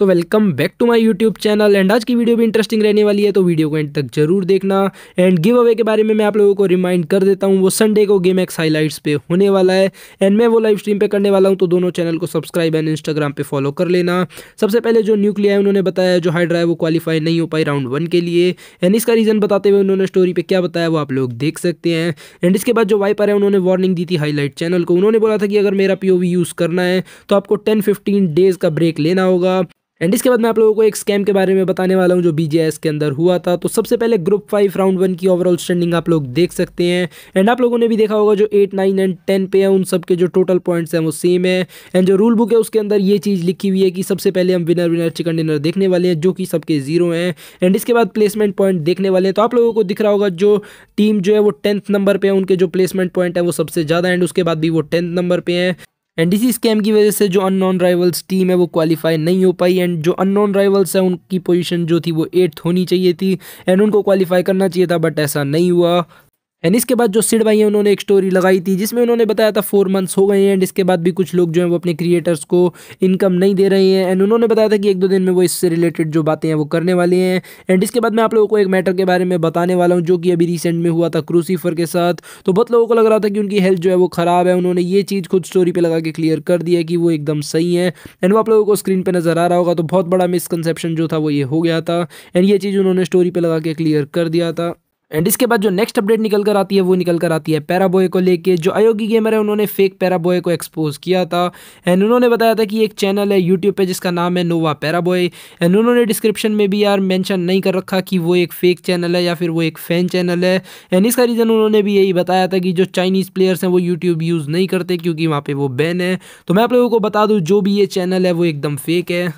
तो welcome back to my YouTube channel and आज की वीडियो भी इंटरेस्टिंग रहने वाली है तो वीडियो को एंड तक जरूर देखना एंड गिव अवे के बारे में मैं आप लोगों को रिमाइंड कर देता हूँ वो संडे को गेम एक्स हाईलाइट्स पे होने वाला है एंड मैं वो लाइव स्ट्रीम पे करने वाला हूँ तो दोनों चैनल को सब्सक्राइब एंड इंस्टाग्राम पर फॉलो कर लेना सबसे पहले जो न्यूक्लिया है उन्होंने बताया जो हाइड्रा है वो क्वालीफाई नहीं हो पाई राउंड वन के लिए एंड इसका रीज़न बताते हुए उन्होंने स्टोरी पर क्या बताया वो आप लोग देख सकते हैं एंड इसके बाद जो वाइपर है उन्होंने वार्निंग दी थी हाईलाइट चैनल को उन्होंने बोला था कि अगर मेरा पी यूज़ करना है तो आपको टेन फिफ्टीन डेज़ का ब्रेक लेना होगा एंड इसके बाद मैं आप लोगों को एक स्कैम के बारे में बताने वाला हूँ जो बी के अंदर हुआ था तो सबसे पहले ग्रुप फाइव राउंड वन की ओवरऑल स्टैंडिंग आप लोग देख सकते हैं एंड आप लोगों ने भी देखा होगा जो एट नाइन एंड टेन पे है उन सब के जो टोटल पॉइंट्स हैं वो सेम है एंड जो रूल बुक है उसके अंदर ये चीज़ लिखी हुई है कि सबसे पहले हम विनर विनर चिकन डिनर देखने वाले हैं जो कि सबके जीरो हैं एंड इसके बाद प्लेसमेंट पॉइंट देखने वाले हैं तो आप लोगों को दिख रहा होगा जो टीम जो है वो टेंथ नंबर पर है उनके जो प्लेसमेंट पॉइंट है वो सबसे ज़्यादा एंड उसके बाद भी वो टेंथ नंबर पर है एंड इसी स्कैम की वजह से जो अननोन राइवल्स टीम है वो क्वालिफाई नहीं हो पाई एंड जो अननोन राइवल्स है उनकी पोजीशन जो थी वो एट्थ होनी चाहिए थी एंड उनको क्वालिफाई करना चाहिए था बट ऐसा नहीं हुआ एंड इसके बाद जो सिड भाई हैं उन्होंने एक स्टोरी लगाई थी जिसमें उन्होंने बताया था फोर मंथ्स हो गए हैं एंड इसके बाद भी कुछ लोग जो हैं वो अपने क्रिएटर्स को इनकम नहीं दे रहे हैं एंड उन्होंने बताया था कि एक दो दिन में वो इससे रिलेटेड जो बातें हैं वो करने वाले हैं एंड इसके बाद मैं आप लोगों को एक मैटर के बारे में बताने वाला हूँ जो कि अभी रिसेंट में हुआ था क्रूसीफर के साथ तो बहुत लोगों को लग रहा था कि उनकी हेल्थ जो है वो ख़राब है उन्होंने ये चीज़ खुद स्टोरी पर लगा के क्लियर कर दिया कि वो एकदम सही है एंड वो आप लोगों को स्क्रीन पर नज़र आ रहा होगा तो बहुत बड़ा मिसकनसेप्शन जो था वो ये हो गया था एंड ये चीज़ उन्होंने स्टोरी पर लगा के क्लियर कर दिया था एंड इसके बाद जो नेक्स्ट अपडेट निकल कर आती है वो निकल कर आती है पैराबॉय को लेके जो अयोगी गेमर है उन्होंने फेक पैराबॉय को एक्सपोज किया था एंड उन्होंने बताया था कि एक चैनल है यूट्यूब पे जिसका नाम है नोवा पैराबॉय एंड उन्होंने डिस्क्रिप्शन में भी यार मेंशन नहीं कर रखा कि वो एक फेक चैनल है या फिर वो एक फ़ैन चैनल है एंड इसका रीज़न उन्होंने भी यही बताया था कि जो चाइनीज़ प्लेयर्स हैं वो यूट्यूब यूज़ नहीं करते क्योंकि वहाँ पर वो बैन है तो मैं आप लोगों को बता दूँ जो भी ये चैनल है वो एकदम फेक है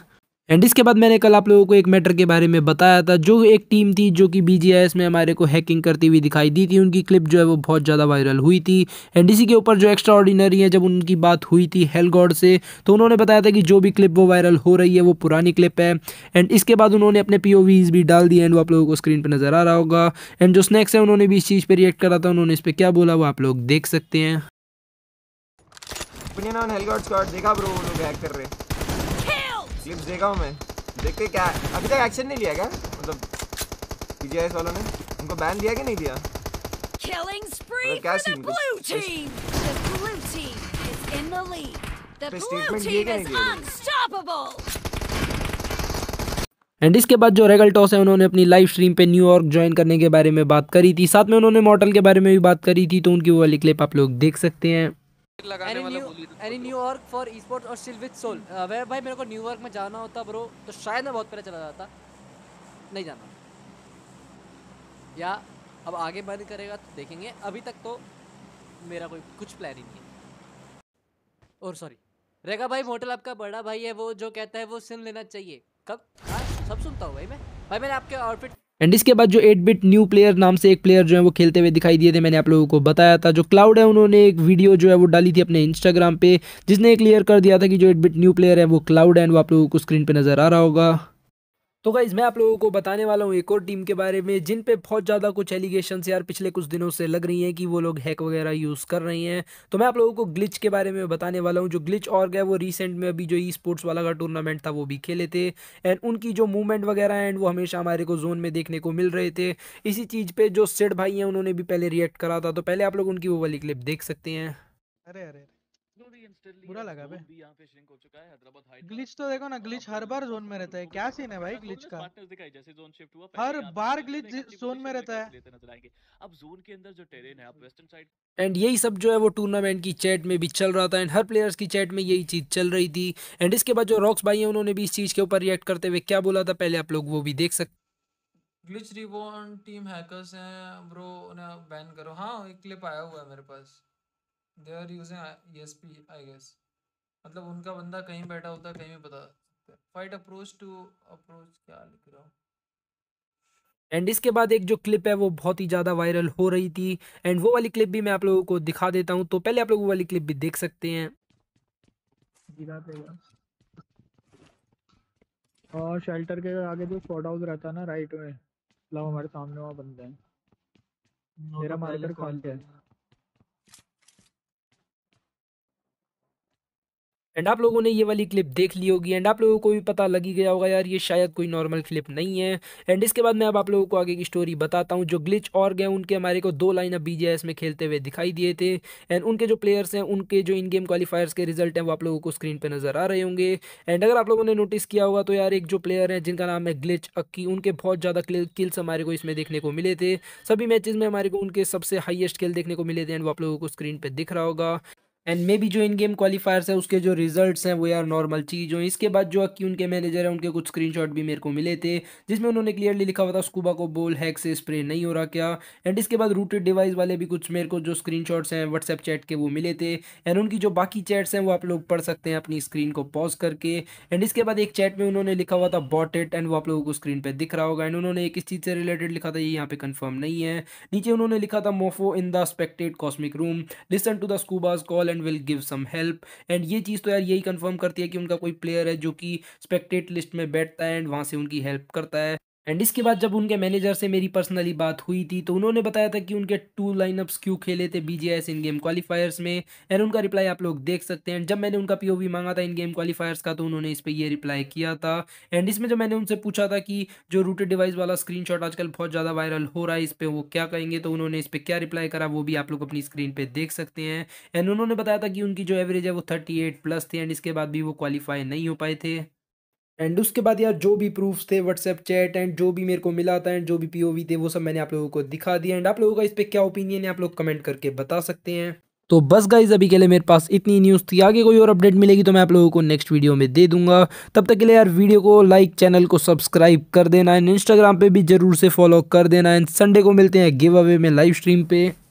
एंड इसके बाद मैंने कल आप लोगों को एक मैटर के बारे में बताया था जो एक टीम थी जो कि बी में हमारे को हैकिंग करती हुई दिखाई दी थी उनकी क्लिप जो है वो बहुत ज़्यादा वायरल हुई थी एंड इसी के ऊपर जो एक्स्ट्रा ऑर्डिनरी है जब उनकी बात हुई थी हेलगॉड से तो उन्होंने बताया था कि जो भी क्लिप वो वायरल हो रही है वो पुरानी क्लिप है एंड इसके बाद उन्होंने अपने पी भी डाल दिए एंड वो आप लोगों को स्क्रीन पर नज़र आ रहा होगा एंड जो स्नैक्स है उन्होंने भी इस चीज़ पर रिएक्ट करा था उन्होंने इस पर क्या बोला वो आप लोग देख सकते हैं देखा ब्रो वो लोग हैक कर रहे हैं क्लिप्स देखा हूँ मैं देखते क्या अभी तक एक्शन नहीं लिया क्या मतलब पीजीआईएस वालों ने उनको बैन दिया कि नहीं दिया Killing spree मतलब for the blue team. The blue team is in the lead. The blue team is unstoppable. And इसके बाद जो रेगल टॉस है उन्होंने अपनी लाइव स्ट्रीम पे न्यूयॉर्क ज्वाइन करने के बारे में बात करी थी साथ में उन्होंने मॉडल के बारे में भी बात करी थी तो उनकी वो वाली क्लिप आप लोग देख सकते हैं लगाने फॉर ई स्पोर्ट्स और सोल भाई मेरे को में जाना होता ब्रो तो शायद मैं बहुत पहले चला जाता नहीं जाना या अब आगे बंद करेगा तो देखेंगे अभी तक तो मेरा कोई कुछ प्लान ही नहीं है और सॉरी रेगा भाई होटल आपका बड़ा भाई है वो जो कहता है वो सिम लेना चाहिए कब हाँ सब सुनता हूँ भाई मैं भाई मैंने आपके आउटफिट एंड इसके बाद जो एट बिट न्यू प्लेयर नाम से एक प्लेयर जो है वो खेलते हुए दिखाई दिए थे मैंने आप लोगों को बताया था जो क्लाउड है उन्होंने एक वीडियो जो है वो डाली थी अपने इंस्टाग्राम पे जिसने क्लियर कर दिया था कि जो एट बिट न्यू प्लेयर है वो क्लाउड है वो आप लोगों को स्क्रीन पर नज़र आ रहा होगा तो गाइज मैं आप लोगों को बताने वाला हूँ एक और टीम के बारे में जिन पे बहुत ज़्यादा कुछ एलिगेशन यार पिछले कुछ दिनों से लग रही हैं कि वो लोग हैक वगैरह यूज़ कर रहे हैं तो मैं आप लोगों को ग्लिच के बारे में बताने वाला हूँ जो ग्लिच और गए वो रिसेंट में अभी जो ई स्पोर्ट्स वाला का टूर्नामेंट था वो भी खेले थे एंड उनकी जो मूवमेंट वगैरह एंड वो हमेशा हमारे को जोन में देखने को मिल रहे थे इसी चीज़ पर जो सेठ भाई हैं उन्होंने भी पहले रिएक्ट करा था तो पहले आप लोग उनकी वो वाली क्लिप देख सकते हैं अरे अरे बुरा लगा बे यहां पे श्रिंक हो चुका है हैदराबाद हाइट ग्लिच तो देखो ना ग्लिच हर बार अच्छा, जोन में रहता है क्या सीन है भाई ग्लिच का पार्टनर्स दिखाई जैसे जोन शिफ्ट हुआ हर बार ग्लिच जोन में रहता है अब जोन के अंदर जो टेरेन है आप वेस्टर्न साइड एंड यही सब जो है वो टूर्नामेंट की चैट में भी चल रहा था एंड हर प्लेयर्स की चैट में यही चीज़ चल रही थी एंड इसके बाद जो रॉक्स भाई हैं उन्होंने भी इस चीज़ के ऊपर रिएक्ट करते हुए क्या बोला था पहले आप लोग वो भी देख सकते ग्लिच रिवॉन टीम हैकर्स हैं ब्रो उन्हें बैन करो हाँ एक क्लिप आया हुआ है मेरे पास they are using S P I guess मतलब उनका बंदा कहीं बैठा होता है कहीं भी बता फाइट अप्रोच टू अप्रोच क्या लिख रहा हूँ एंड इसके बाद एक जो क्लिप है वो बहुत ही ज़्यादा वायरल हो रही थी एंड वो वाली क्लिप भी मैं आप लोगों को दिखा देता हूँ तो पहले आप लोग वो वाली क्लिप भी देख सकते हैं और शेल्टर के आगे जो शॉर्ट हाउस रहता है ना राइट में मतलब हमारे सामने वहाँ बंदे हैं तो मेरा मार्कर खाली है एंड आप लोगों ने ये वाली क्लिप देख ली होगी एंड आप लोगों को भी पता लगी गया होगा यार ये शायद कोई नॉर्मल क्लिप नहीं है एंड इसके बाद मैं अब आप लोगों को आगे की स्टोरी बताता हूँ जो ग्लिच और गए उनके हमारे को दो लाइन अब बी में खेलते हुए दिखाई दिए थे एंड उनके जो प्लेयर्स हैं उनके जो इन गेम क्वालिफायर्स के रिजल्ट हैं वो आप लोगों को स्क्रीन पर नजर आ रहे होंगे एंड अगर आप लोगों ने नोटिस किया होगा तो यार एक जो प्लेयर है जिनका नाम है ग्लिच अक्की उनके बहुत ज़्यादा किल्स हमारे को इसमें देखने को मिले थे सभी मैचेज में हमारे को उनके सबसे हाइएस्ट खेल देखने को मिले थे एंड वो आप लोगों को स्क्रीन पर दिख रहा होगा एंड मे बी जो इन गेम क्वालिफायर्स है उसके जो रिजल्ट्स हैं वो यार नॉर्मल चीज़ हो इसके बाद जो अक्यून उनके मैनेजर हैं उनके कुछ स्क्रीनशॉट भी मेरे को मिले थे जिसमें उन्होंने क्लियरली लिखा हुआ था स्कूबा को बोल हैक से स्प्रे नहीं हो रहा क्या एंड इसके बाद रूटेड डिवाइस वाले भी कुछ मेरे को जो स्क्रीन हैं व्हाट्सएप चैट के वो मिले थे एंड उनकी जो बाकी चैट्स हैं वो आप लोग पढ़ सकते हैं अपनी स्क्रीन को पॉज करके एंड इसके बाद एक चैट में उन्होंने लिखा हुआ था बॉट इट एंड वो आप लोगों को स्क्रीन पर दिख रहा होगा एंड उन्होंने एक इस चीज़ से रिलेटेड लिखा था ये यहाँ पे कन्फर्म नहीं है नीचे उन्होंने लिखा था mofo in the expected cosmic room listen to the scoobas call and and will give some help and ये चीज़ तो यार यही कंफर्म करती है कि उनका कोई प्लेयर है जो कि स्पेक्टेट लिस्ट में बैठता है एंड वहाँ से उनकी हेल्प करता है एंड इसके बाद जब उनके मैनेजर से मेरी पर्सनली बात हुई थी तो उन्होंने बताया था कि उनके टू लाइनअप्स क्यों खेले थे बीजेएस इन गेम क्वालिफायर्स में एंड उनका रिप्लाई आप लोग देख सकते हैं जब मैंने उनका पीओवी मांगा था इन गेम क्वालिफायर्स का तो उन्होंने इस पर यह रिप्लाई किया था एंड इसमें जब मैंने उनसे पूछा था कि जो रूटेड डिवाइस वाला शॉट आजकल बहुत ज़्यादा वायरल हो रहा है इस पर वो क्या कहेंगे तो उन्होंने इस पर क्या रिप्लाई करा वो भी आप लोग अपनी स्क्रीन पर देख सकते हैं एंड उन्होंने बताया था कि उनकी जो एवरेज है वो थर्टी प्लस थी एंड इसके बाद भी वो क्वालिफाई नहीं हो पाए थे एंड उसके बाद यार जो भी प्रूफ्स थे व्हाट्सएप चैट एंड जो भी मेरे को मिला था एंड जो भी पीओवी थे वो सब मैंने आप लोगों को दिखा दिया एंड आप लोगों का इस पर क्या ओपिनियन है आप लोग कमेंट करके बता सकते हैं तो बस गाइज अभी के लिए मेरे पास इतनी न्यूज़ थी आगे कोई और अपडेट मिलेगी तो मैं आप लोगों को नेक्स्ट वीडियो में दे दूंगा तब तक के लिए यार वीडियो को लाइक चैनल को सब्सक्राइब कर देना एंड इंस्टाग्राम पे भी जरूर से फॉलो कर देना एंड संडे को मिलते हैं गिव अवे में लाइव स्ट्रीम पे